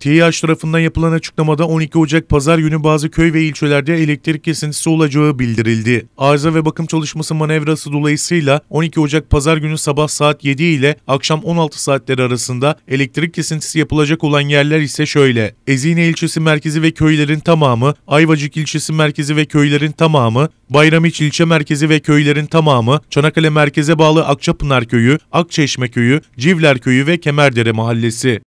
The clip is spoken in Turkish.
TİH tarafından yapılan açıklamada 12 Ocak pazar günü bazı köy ve ilçelerde elektrik kesintisi olacağı bildirildi. Arıza ve bakım çalışması manevrası dolayısıyla 12 Ocak pazar günü sabah saat 7 ile akşam 16 saatleri arasında elektrik kesintisi yapılacak olan yerler ise şöyle. Ezine ilçesi merkezi ve köylerin tamamı, Ayvacık ilçesi merkezi ve köylerin tamamı, Bayramiç ilçe merkezi ve köylerin tamamı, Çanakkale merkeze bağlı Akçapınar köyü, Akçeşme köyü, Civler köyü ve Kemerdere mahallesi.